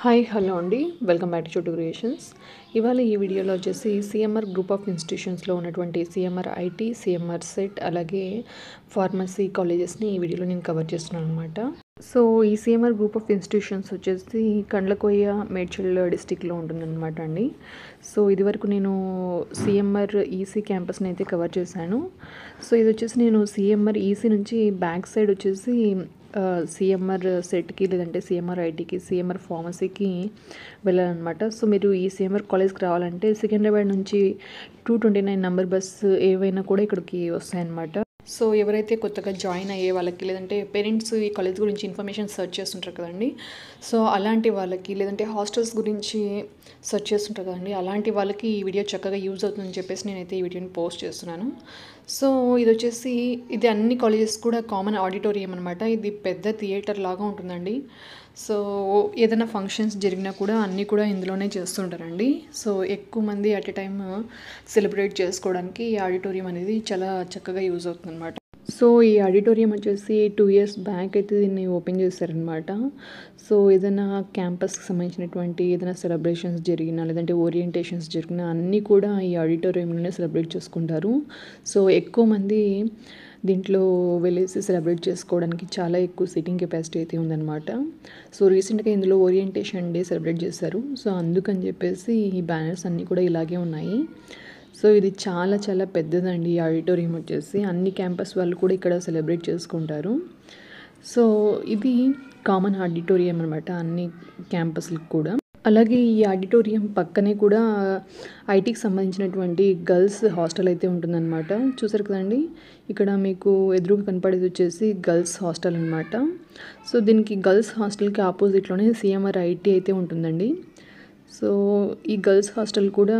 hi hello అండి welcome back to creations ఇవాళ ఈ వీడియోలో వచ్చేసి సిఎంఆర్ గ్రూప్ ఆఫ్ ఇన్స్టిట్యూషన్స్లో ఉన్నటువంటి సిఎంఆర్ ఐటీ సిఎంఆర్ సెట్ అలాగే ఫార్మసీ కాలేజెస్ని ఈ వీడియోలో నేను కవర్ చేస్తున్నాను అనమాట సో ఈ సిఎంఆర్ గ్రూప్ ఆఫ్ ఇన్స్టిట్యూషన్స్ వచ్చేసి కండ్లకొయ్య మేడ్చల్ డిస్టిక్లో ఉంటుందన్నమాట అండి సో ఇదివరకు నేను సిఎంఆర్ ఈసీ క్యాంపస్ని అయితే కవర్ చేశాను సో ఇది వచ్చేసి నేను సిఎంఆర్ ఈసీ నుంచి బ్యాక్ సైడ్ వచ్చేసి సిఎంఆర్ సెట్కి లేదంటే సిఎంఆర్ ఐటీకి సిఎంఆర్ ఫార్మసీకి వెళ్ళాలన్నమాట సో మీరు ఈ సిఎంఆర్ కాలేజ్కి రావాలంటే సికింద్రాబాద్ నుంచి two twenty nine number bus ఏవైనా కూడా ఇక్కడికి వస్తాయన్నమాట సో ఎవరైతే కొత్తగా జాయిన్ అయ్యే వాళ్ళకి లేదంటే పేరెంట్స్ ఈ కాలేజ్ గురించి ఇన్ఫర్మేషన్ సెర్చ్ చేస్తుంటారు కదండి సో అలాంటి వాళ్ళకి లేదంటే హాస్టల్స్ గురించి సెర్చ్ చేస్తుంటారు కదండి అలాంటి వాళ్ళకి ఈ వీడియో చక్కగా యూజ్ అవుతుందని చెప్పేసి నేనైతే ఈ వీడియోని పోస్ట్ చేస్తున్నాను సో ఇది వచ్చేసి ఇది అన్ని కాలేజెస్ కూడా కామన్ ఆడిటోరియం అనమాట ఇది పెద్ద థియేటర్ లాగా ఉంటుందండి సో ఏదైనా ఫంక్షన్స్ జరిగినా కూడా అన్నీ కూడా ఇందులోనే చేస్తుంటారండి సో ఎక్కువ మంది అట్ ఎ టైమ్ సెలబ్రేట్ చేసుకోవడానికి ఈ ఆడిటోరియం అనేది చాలా చక్కగా యూజ్ అవుతుంది అనమాట సో ఈ ఆడిటోరియం వచ్చేసి టూ ఇయర్స్ బ్యాక్ అయితే దీన్ని ఓపెన్ చేశారనమాట సో ఏదైనా క్యాంపస్కి సంబంధించినటువంటి ఏదైనా సెలబ్రేషన్స్ జరిగినా లేదంటే ఓరియంటేషన్స్ జరిగినా అన్నీ కూడా ఈ ఆడిటోరియంలోనే సెలబ్రేట్ చేసుకుంటారు సో ఎక్కువ మంది దీంట్లో వెళ్ళేసి సెలబ్రేట్ చేసుకోవడానికి చాలా ఎక్కువ సిట్టింగ్ కెపాసిటీ అయితే ఉందన్నమాట సో రీసెంట్గా ఇందులో ఓరియంటేషన్ డే సెలబ్రేట్ చేశారు సో అందుకని చెప్పేసి ఈ బ్యానర్స్ అన్నీ కూడా ఇలాగే ఉన్నాయి సో ఇది చాలా చాలా పెద్దదండి ఈ ఆడిటోరియం వచ్చేసి అన్ని క్యాంపస్ వాళ్ళు కూడా ఇక్కడ సెలబ్రేట్ చేసుకుంటారు సో ఇది కామన్ ఆడిటోరియం అనమాట అన్ని క్యాంపస్లకు కూడా అలాగే ఈ ఆడిటోరియం పక్కనే కూడా ఐటీకి సంబంధించినటువంటి గర్ల్స్ హాస్టల్ అయితే ఉంటుందన్నమాట చూసారు కదండి ఇక్కడ మీకు ఎదురుగా కనపడేది వచ్చేసి గర్ల్స్ హాస్టల్ అనమాట సో దీనికి గర్ల్స్ హాస్టల్కి ఆపోజిట్లోనే సిఎంఆర్ ఐటీ అయితే ఉంటుందండి సో ఈ గర్ల్స్ హాస్టల్ కూడా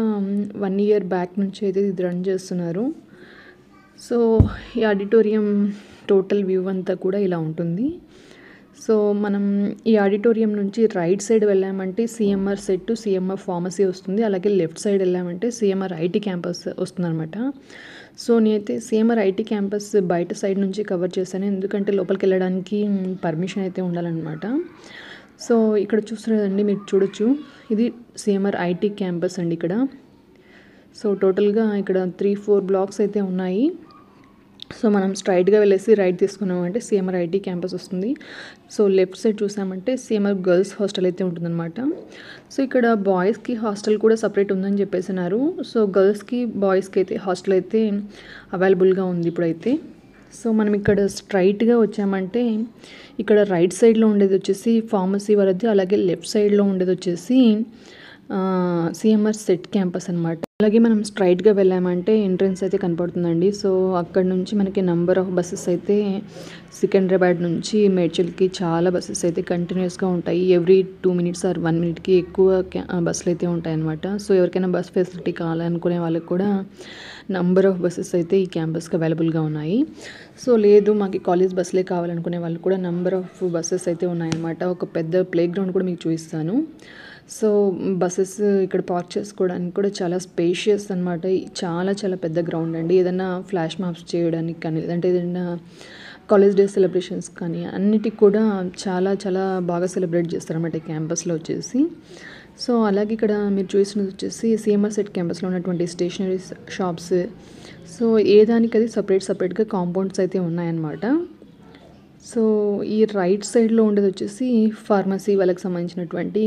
వన్ ఇయర్ బ్యాక్ నుంచి అయితే ఇది రన్ చేస్తున్నారు సో ఈ ఆడిటోరియం టోటల్ వ్యూ అంతా కూడా ఇలా ఉంటుంది సో మనం ఈ ఆడిటోరియం నుంచి రైట్ సైడ్ వెళ్ళామంటే సిఎంఆర్ సెట్ సిఎంఆర్ ఫార్మసీ వస్తుంది అలాగే లెఫ్ట్ సైడ్ వెళ్ళామంటే సిఎంఆర్ ఐటీ క్యాంపస్ వస్తుందన్నమాట సో నేనైతే సిఎంఆర్ ఐటీ క్యాంపస్ బయట సైడ్ నుంచి కవర్ చేశాను ఎందుకంటే లోపలికి వెళ్ళడానికి పర్మిషన్ అయితే ఉండాలన్నమాట సో ఇక్కడ చూస్తున్నదండి మీరు చూడొచ్చు ఇది సిఎంఆర్ ఐటీ క్యాంపస్ అండి ఇక్కడ సో టోటల్గా ఇక్కడ త్రీ ఫోర్ బ్లాక్స్ అయితే ఉన్నాయి సో మనం స్ట్రైట్గా వెళ్ళేసి రైట్ తీసుకున్నామంటే సిఎంఆర్ ఐటీ క్యాంపస్ వస్తుంది సో లెఫ్ట్ సైడ్ చూసామంటే సిఎంఆర్ గర్ల్స్ హాస్టల్ అయితే ఉంటుందన్నమాట సో ఇక్కడ బాయ్స్కి హాస్టల్ కూడా సపరేట్ ఉందని చెప్పేసి అన్నారు సో గర్ల్స్కి బాయ్స్కి అయితే హాస్టల్ అయితే అవైలబుల్గా ఉంది ఇప్పుడైతే సో మనం ఇక్కడ స్ట్రైట్గా వచ్చామంటే ఇక్కడ రైట్ సైడ్లో ఉండేది వచ్చేసి ఫార్మసీ వరద్ది అలాగే లెఫ్ట్ సైడ్లో ఉండేది వచ్చేసి సిఎంఆర్ సెట్ క్యాంపస్ అనమాట అలాగే మనం స్ట్రైట్గా వెళ్ళామంటే ఎంట్రెన్స్ అయితే కనపడుతుందండి సో అక్కడ నుంచి మనకి నంబర్ ఆఫ్ బస్సెస్ అయితే సికింద్రాబాద్ నుంచి మేడ్చల్కి చాలా బస్సెస్ అయితే కంటిన్యూస్గా ఉంటాయి every two minutes or one మినిట్కి ఎక్కువ బస్సులు అయితే ఉంటాయన్నమాట సో ఎవరికైనా బస్ ఫెసిలిటీ కావాలనుకునే వాళ్ళకి కూడా నంబర్ ఆఫ్ బస్సెస్ అయితే ఈ క్యాంపస్కి అవైలబుల్గా ఉన్నాయి సో లేదు మాకు కాలేజ్ బస్సులే కావాలనుకునే వాళ్ళు కూడా నంబర్ ఆఫ్ బస్సెస్ అయితే ఉన్నాయన్నమాట ఒక పెద్ద ప్లే గ్రౌండ్ కూడా మీకు చూపిస్తాను సో బస్సెస్ ఇక్కడ పార్క్ చేసుకోవడానికి కూడా చాలా స్పేషియస్ అనమాట చాలా చాలా పెద్ద గ్రౌండ్ అండి ఏదైనా ఫ్లాష్ మాప్స్ చేయడానికి కానీ లేదంటే ఏదైనా కాలేజ్ డే సెలబ్రేషన్స్ కానీ అన్నిటికి కూడా చాలా చాలా బాగా సెలబ్రేట్ చేస్తారన్నమాట క్యాంపస్లో వచ్చేసి సో అలాగే ఇక్కడ మీరు చూసినది వచ్చేసి సిఎంఆర్ సెట్ క్యాంపస్లో ఉన్నటువంటి స్టేషనరీ షాప్స్ సో ఏ దానికది అది సపరేట్ సపరేట్గా కాంపౌండ్స్ అయితే ఉన్నాయన్నమాట సో ఈ రైట్ సైడ్లో ఉండేది వచ్చేసి ఫార్మసీ వాళ్ళకి సంబంధించినటువంటి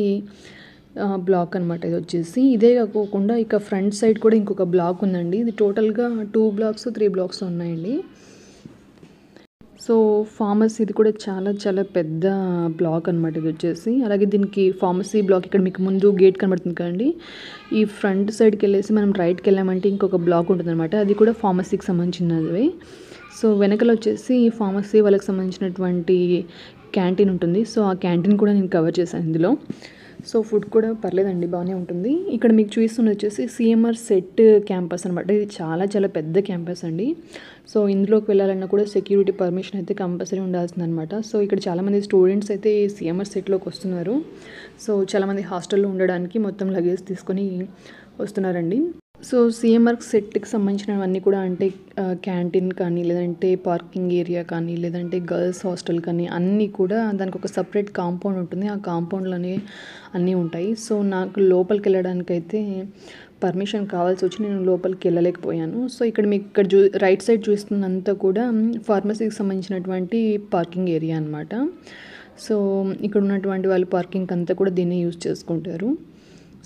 బ్లాక్ అనమాట ఇది వచ్చేసి ఇదే కాకుండా ఇక ఫ్రంట్ సైడ్ కూడా ఇంకొక బ్లాక్ ఉందండి ఇది టోటల్గా టూ బ్లాక్స్ త్రీ బ్లాక్స్ ఉన్నాయండి సో ఫార్మసీ ఇది కూడా చాలా చాలా పెద్ద బ్లాక్ అనమాట ఇది వచ్చేసి అలాగే దీనికి ఫార్మసీ బ్లాక్ ఇక్కడ మీకు ముందు గేట్ కనబడుతుంది కదండి ఈ ఫ్రంట్ సైడ్కి వెళ్ళేసి మనం రైట్కి వెళ్ళామంటే ఇంకొక బ్లాక్ ఉంటుందన్నమాట అది కూడా ఫార్మసీకి సంబంధించినది సో వెనకలు వచ్చేసి ఫార్మసీ వాళ్ళకి సంబంధించినటువంటి క్యాంటీన్ ఉంటుంది సో ఆ క్యాంటీన్ కూడా నేను కవర్ చేశాను ఇందులో సో ఫుడ్ కూడా పర్లేదండి బాగానే ఉంటుంది ఇక్కడ మీకు చూస్తున్న వచ్చేసి సిఎంఆర్ సెట్ క్యాంపస్ అనమాట ఇది చాలా చాలా పెద్ద క్యాంపస్ అండి సో ఇందులోకి వెళ్ళాలన్నా కూడా సెక్యూరిటీ పర్మిషన్ అయితే కంపల్సరీ ఉండాల్సిందనమాట సో ఇక్కడ చాలామంది స్టూడెంట్స్ అయితే సిఎంఆర్ సెట్లోకి వస్తున్నారు సో చాలామంది హాస్టల్లో ఉండడానికి మొత్తం లగేజ్ తీసుకొని వస్తున్నారండి సో సిఎంఆర్ సెట్కి సంబంధించినవన్నీ కూడా అంటే క్యాంటీన్ కానీ లేదంటే పార్కింగ్ ఏరియా కానీ లేదంటే గర్ల్స్ హాస్టల్ కానీ అన్నీ కూడా దానికి ఒక సపరేట్ కాంపౌండ్ ఉంటుంది ఆ కాంపౌండ్లోనే అన్నీ ఉంటాయి సో నాకు లోపలికి వెళ్ళడానికైతే పర్మిషన్ కావాల్సి వచ్చి నేను లోపలికి వెళ్ళలేకపోయాను సో ఇక్కడ మీకు ఇక్కడ చూ రైట్ సైడ్ చూస్తున్నంతా కూడా ఫార్మసీకి సంబంధించినటువంటి పార్కింగ్ ఏరియా అనమాట సో ఇక్కడ ఉన్నటువంటి వాళ్ళు పార్కింగ్ అంతా కూడా దీన్ని యూజ్ చేసుకుంటారు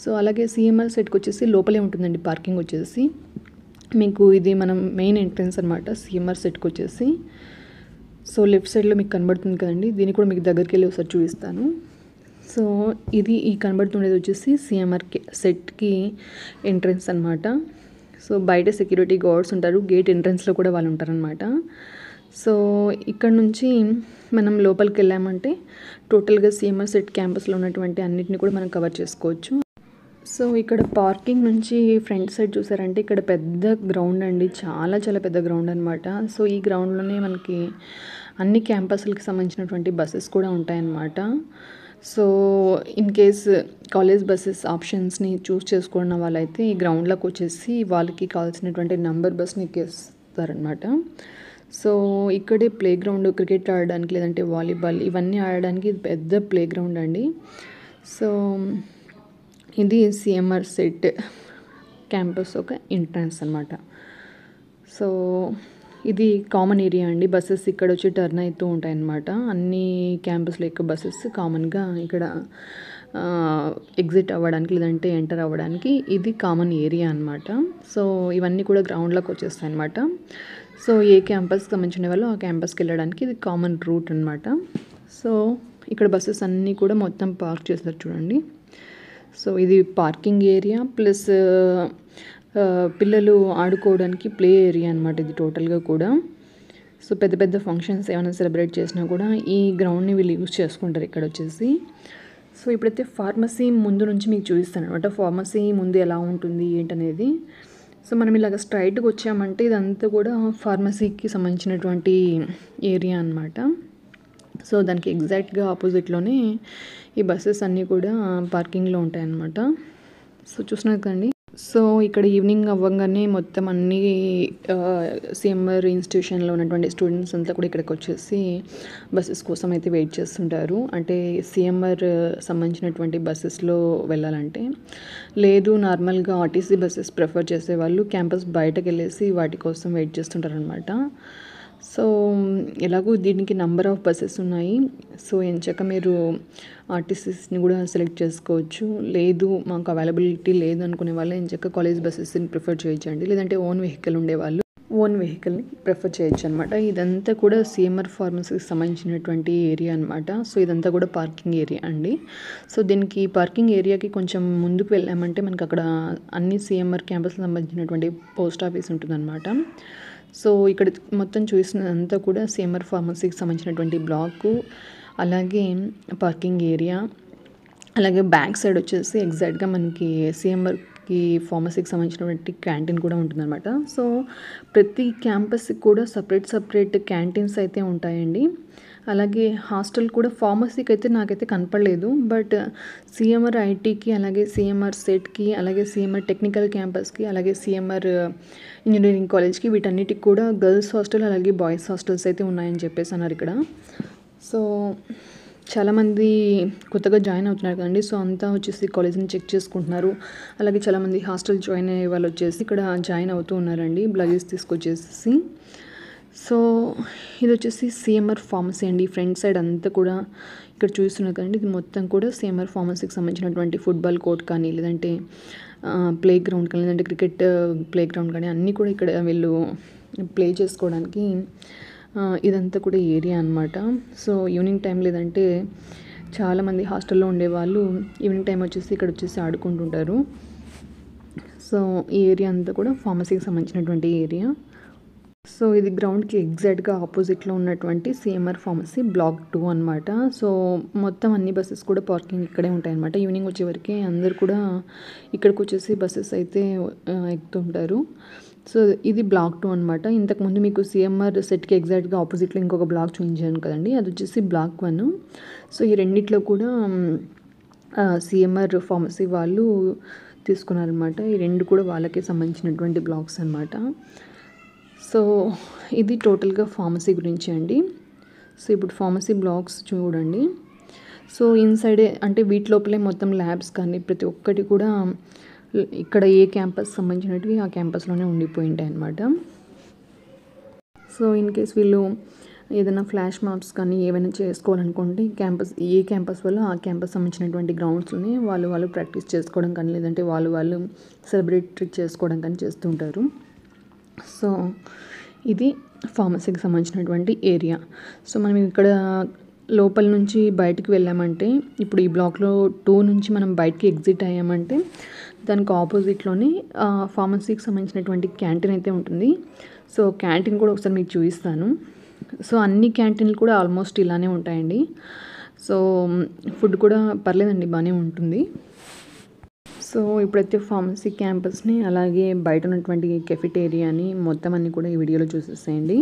సో అలాగే సిఎంఎల్ సెట్కి వచ్చేసి లోపలే ఉంటుందండి పార్కింగ్ వచ్చేసి మీకు ఇది మనం మెయిన్ ఎంట్రన్స్ అనమాట సిఎంఆర్ సెట్కి వచ్చేసి సో లెఫ్ట్ సైడ్లో మీకు కనబడుతుంది కదండి దీన్ని కూడా మీకు దగ్గరికి వెళ్ళి ఒకసారి చూపిస్తాను సో ఇది ఈ కనబడుతుండేది వచ్చేసి సిఎంఆర్ సెట్కి ఎంట్రన్స్ అనమాట సో బయట సెక్యూరిటీ గార్డ్స్ ఉంటారు గేట్ ఎంట్రన్స్లో కూడా వాళ్ళు ఉంటారనమాట సో ఇక్కడ నుంచి మనం లోపలికి వెళ్ళామంటే టోటల్గా సిఎంఆర్ సెట్ క్యాంపస్లో ఉన్నటువంటి అన్నింటినీ కూడా మనం కవర్ చేసుకోవచ్చు సో ఇక్కడ పార్కింగ్ నుంచి ఫ్రంట్ సైడ్ చూసారంటే ఇక్కడ పెద్ద గ్రౌండ్ అండి చాలా చాలా పెద్ద గ్రౌండ్ అనమాట సో ఈ గ్రౌండ్లోనే మనకి అన్ని క్యాంపస్లకు సంబంధించినటువంటి బస్సెస్ కూడా ఉంటాయన్నమాట so in case college buses ఆప్షన్స్ని చూస్ చేసుకున్న వాళ్ళైతే ఈ గ్రౌండ్లోకి వచ్చేసి వాళ్ళకి కావాల్సినటువంటి నంబర్ బస్ని ఎక్కేస్తారనమాట సో ఇక్కడే ప్లే గ్రౌండ్ క్రికెట్ ఆడడానికి లేదంటే వాలీబాల్ ఇవన్నీ ఆడడానికి పెద్ద ప్లే గ్రౌండ్ అండి సో ఇది సిఎంఆర్ సెట్ క్యాంపస్ ఒక ఎంట్రన్స్ అనమాట సో ఇది కామన్ ఏరియా అండి బస్సెస్ ఇక్కడ వచ్చి టర్న్ అవుతూ ఉంటాయి అన్నమాట అన్ని క్యాంపస్లో ఎక్కువ బస్సెస్ కామన్గా ఇక్కడ ఎగ్జిట్ అవ్వడానికి లేదంటే ఎంటర్ అవ్వడానికి ఇది కామన్ ఏరియా అనమాట సో ఇవన్నీ కూడా గ్రౌండ్లోకి వచ్చేస్తాయి అనమాట సో ఏ క్యాంపస్కి సంబంధించిన వాళ్ళు ఆ క్యాంపస్కి వెళ్ళడానికి ఇది కామన్ రూట్ అనమాట సో ఇక్కడ బస్సెస్ అన్నీ కూడా మొత్తం పార్క్ చేస్తారు చూడండి సో ఇది పార్కింగ్ ఏరియా ప్లస్ పిల్లలు ఆడుకోవడానికి ప్లే ఏరియా అనమాట ఇది టోటల్గా కూడా సో పెద్ద పెద్ద ఫంక్షన్స్ ఏమైనా సెలబ్రేట్ చేసినా కూడా ఈ గ్రౌండ్ని వీళ్ళు యూజ్ చేసుకుంటారు ఇక్కడ వచ్చేసి సో ఇప్పుడైతే ఫార్మసీ ముందు నుంచి మీకు చూపిస్తాను అనమాట ఫార్మసీ ముందు ఎలా ఉంటుంది ఏంటనేది సో మనం ఇలాగ స్ట్రైట్గా వచ్చామంటే ఇదంతా కూడా ఫార్మసీకి సంబంధించినటువంటి ఏరియా అనమాట సో దానికి ఎగ్జాక్ట్గా ఆపోజిట్లోనే ఈ బస్సెస్ అన్నీ కూడా పార్కింగ్లో ఉంటాయన్నమాట సో చూసినారు కండి సో ఇక్కడ ఈవినింగ్ అవ్వగానే మొత్తం అన్ని సిఎంఆర్ ఇన్స్టిట్యూషన్లో ఉన్నటువంటి స్టూడెంట్స్ అంతా కూడా ఇక్కడికి వచ్చేసి బస్సెస్ కోసం అయితే వెయిట్ చేస్తుంటారు అంటే సిఎంఆర్ సంబంధించినటువంటి బస్సెస్లో వెళ్ళాలంటే లేదు నార్మల్గా ఆర్టీసీ బస్సెస్ ప్రిఫర్ చేసే వాళ్ళు క్యాంపస్ బయటకు వెళ్ళేసి వాటి కోసం వెయిట్ చేస్తుంటారనమాట సో ఎలాగో దీనికి నంబర్ ఆఫ్ బస్సెస్ ఉన్నాయి సో ఎంచక మీరు ఆర్టీసీస్ని కూడా సెలెక్ట్ చేసుకోవచ్చు లేదు మాకు అవైలబిలిటీ లేదు అనుకునే వాళ్ళు ఎంచక కాలేజ్ బస్సెస్ని ప్రిఫర్ చేయించండి లేదంటే ఓన్ వెహికల్ ఉండేవాళ్ళు ఓన్ వెహికల్ని ప్రిఫర్ చేయొచ్చు అనమాట ఇదంతా కూడా సిఎంఆర్ ఫార్మసీకి సంబంధించినటువంటి ఏరియా అనమాట సో ఇదంతా కూడా పార్కింగ్ ఏరియా అండి సో దీనికి పార్కింగ్ ఏరియాకి కొంచెం ముందుకు వెళ్ళామంటే మనకు అక్కడ అన్ని సిఎంఆర్ క్యాంపస్కి సంబంధించినటువంటి పోస్ట్ ఆఫీస్ ఉంటుందన్నమాట సో ఇక్కడ మొత్తం చూసినదంతా కూడా సేమర్ ఫార్మసీకి సంబంధించినటువంటి బ్లాకు అలాగే పార్కింగ్ ఏరియా అలాగే బ్యాక్ సైడ్ వచ్చేసి ఎగ్జాక్ట్గా మనకి సిఎంఆర్కి ఫార్మసీకి సంబంధించినటువంటి క్యాంటీన్ కూడా ఉంటుందన్నమాట సో ప్రతి క్యాంపస్కి కూడా సపరేట్ సపరేట్ క్యాంటీన్స్ అయితే ఉంటాయండి అలాగే హాస్టల్ కూడా ఫార్మసీకి అయితే నాకైతే కనపడలేదు బట్ సిఎంఆర్ ఐటీకి అలాగే సిఎంఆర్ సెట్కి అలాగే సిఎంఆర్ టెక్నికల్ క్యాంపస్కి అలాగే సిఎంఆర్ uh, ఇంజనీరింగ్ కాలేజ్కి వీటన్నిటికి కూడా గర్ల్స్ హాస్టల్ అలాగే బాయ్స్ హాస్టల్స్ అయితే ఉన్నాయని చెప్పేసి అన్నారు ఇక్కడ సో చాలామంది కొత్తగా జాయిన్ అవుతున్నారు కదండి సో అంతా వచ్చేసి కాలేజీని చెక్ చేసుకుంటున్నారు అలాగే చాలామంది హాస్టల్ జాయిన్ అయ్యే వాళ్ళు వచ్చేసి ఇక్కడ జాయిన్ అవుతూ ఉన్నారండి బ్లగేజ్ తీసుకొచ్చేసి సో ఇది వచ్చేసి సిఎంఆర్ ఫార్మసీ అండి ఫ్రంట్ సైడ్ అంతా కూడా ఇక్కడ చూస్తున్నారు కదండి ఇది మొత్తం కూడా సిఎంఆర్ ఫార్మసీకి సంబంధించినటువంటి ఫుట్బాల్ కోర్ట్ కానీ లేదంటే ప్లే గ్రౌండ్ కానీ లేదంటే క్రికెట్ ప్లే గ్రౌండ్ కానీ అన్నీ కూడా ఇక్కడ వీళ్ళు ప్లే చేసుకోవడానికి ఇదంతా కూడా ఏరియా అనమాట సో ఈవినింగ్ టైం లేదంటే చాలామంది హాస్టల్లో ఉండేవాళ్ళు ఈవినింగ్ టైం వచ్చేసి ఇక్కడ వచ్చేసి ఆడుకుంటుంటారు సో ఈ ఏరియా అంతా కూడా ఫార్మసీకి సంబంధించినటువంటి ఏరియా సో ఇది గ్రౌండ్కి ఎగ్జాక్ట్గా ఆపోజిట్లో ఉన్నటువంటి సిఎంఆర్ ఫార్మసీ బ్లాక్ టూ అనమాట సో మొత్తం అన్ని బస్సెస్ కూడా పార్కింగ్ ఇక్కడే అనమాట ఈవినింగ్ వచ్చేవరకు అందరు కూడా ఇక్కడికి వచ్చేసి బస్సెస్ అయితే ఎక్కుతుంటారు సో ఇది బ్లాక్ టూ అనమాట ఇంతకుముందు మీకు సిఎంఆర్ సెట్కి ఎగ్జాక్ట్గా ఆపోజిట్లో ఇంకొక బ్లాక్ చూపించాను కదండి అది వచ్చేసి బ్లాక్ వన్ సో ఈ రెండిట్లో కూడా సిఎంఆర్ ఫార్మసీ వాళ్ళు తీసుకున్నారనమాట ఈ రెండు కూడా వాళ్ళకే సంబంధించినటువంటి బ్లాగ్స్ అనమాట సో ఇది టోటల్గా ఫార్మసీ గురించి అండి సో ఇప్పుడు ఫార్మసీ బ్లాగ్స్ చూడండి సో ఇన్సైడే అంటే వీటి లోపలే మొత్తం ల్యాబ్స్ కానీ ప్రతి ఒక్కటి కూడా ఇక్కడ ఏ క్యాంపస్ సంబంధించినవి ఆ క్యాంపస్లోనే ఉండిపోయి ఉంటాయి అన్నమాట సో ఇన్ కేస్ వీళ్ళు ఏదైనా ఫ్లాష్ మాప్స్ కానీ ఏమైనా చేసుకోవాలనుకుంటే క్యాంపస్ ఏ క్యాంపస్ వల్ల ఆ క్యాంపస్ సంబంధించినటువంటి గ్రౌండ్స్ని వాళ్ళు వాళ్ళు ప్రాక్టీస్ చేసుకోవడం కానీ లేదంటే వాళ్ళు వాళ్ళు సెలబ్రేట్ చేసుకోవడం కానీ చేస్తుంటారు సో ఇది ఫార్మసీకి సంబంధించినటువంటి ఏరియా సో మనం ఇక్కడ లోపల నుంచి బయటికి వెళ్ళామంటే ఇప్పుడు ఈ బ్లాక్లో టూ నుంచి మనం బయటికి ఎగ్జిట్ అయ్యామంటే దానికి ఆపోజిట్లోనే ఫార్మసీకి సంబంధించినటువంటి క్యాంటీన్ అయితే ఉంటుంది సో క్యాంటీన్ కూడా ఒకసారి మీకు చూపిస్తాను సో అన్ని క్యాంటీన్లు కూడా ఆల్మోస్ట్ ఇలానే ఉంటాయండి సో ఫుడ్ కూడా పర్లేదండి బాగానే ఉంటుంది సో ఇప్పుడైతే ఫార్మసీ క్యాంపస్ని అలాగే బయట ఉన్నటువంటి కెఫిటేరియాని మొత్తం అన్నీ కూడా ఈ వీడియోలో చూసేసేయండి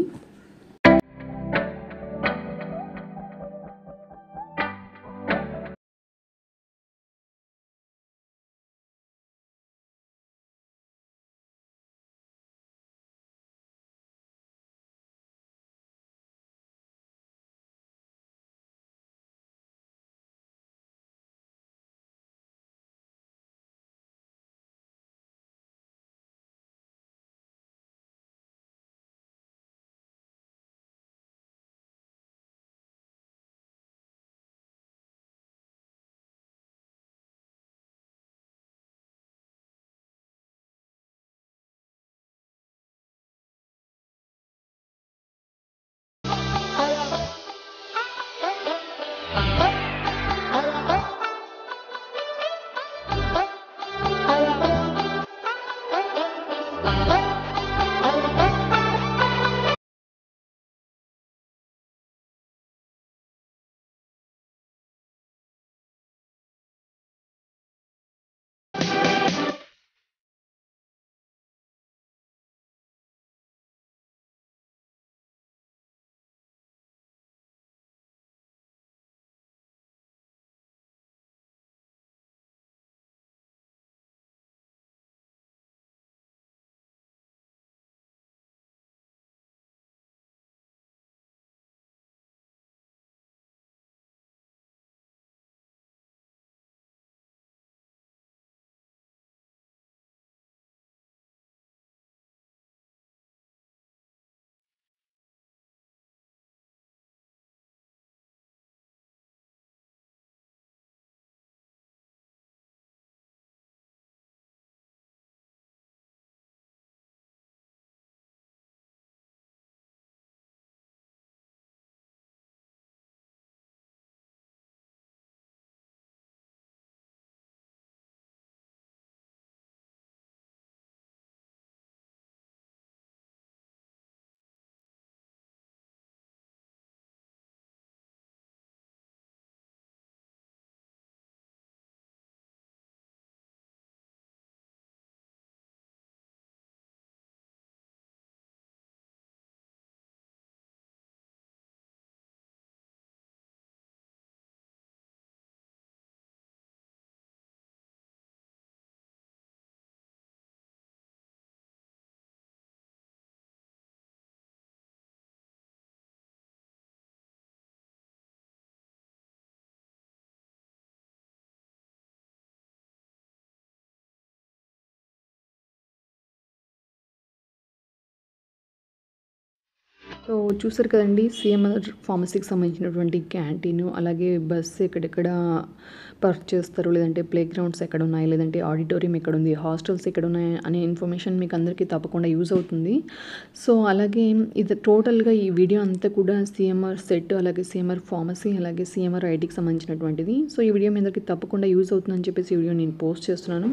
సో చూసారు కదండి సిఎంఆర్ ఫార్మసీకి సంబంధించినటువంటి క్యాంటీన్ అలాగే బస్సు ఎక్కడెక్కడ పర్క్ చేస్తారు లేదంటే ప్లే గ్రౌండ్స్ ఎక్కడ ఉన్నాయి లేదంటే ఆడిటోరియం ఎక్కడ ఉంది హాస్టల్స్ ఎక్కడ ఉన్నాయి అనే ఇన్ఫర్మేషన్ మీకు అందరికీ తప్పకుండా యూజ్ అవుతుంది సో అలాగే ఇది టోటల్గా ఈ వీడియో అంతా కూడా సిఎంఆర్ సెట్ అలాగే సిఎంఆర్ ఫార్మసీ అలాగే సిఎంఆర్ ఐటీకి సంబంధించినటువంటిది సో ఈ వీడియో మీ అందరికీ తప్పకుండా యూజ్ అవుతుందని చెప్పేసి ఈ వీడియో నేను పోస్ట్ చేస్తున్నాను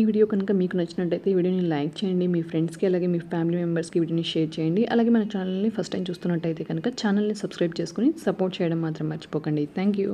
ఈ వీడియో కనుక మీకు నచ్చినట్టయితే ఈ వీడియోని లైక్ చేయండి మీ ఫ్రెండ్స్కి అలాగే మీ ఫ్యామిలీ మెంబర్స్కి వీడియోని షేర్ చేయండి అలాగే మన ఛానల్ని ఫస్ట్ ఫస్ట్ టైం చూస్తున్నట్టయితే కనుక ఛానల్ని సబ్స్క్రైబ్ చేసుకుని సపోర్ట్ చేయడం మాత్రం మర్చిపోకండి థ్యాంక్ యూ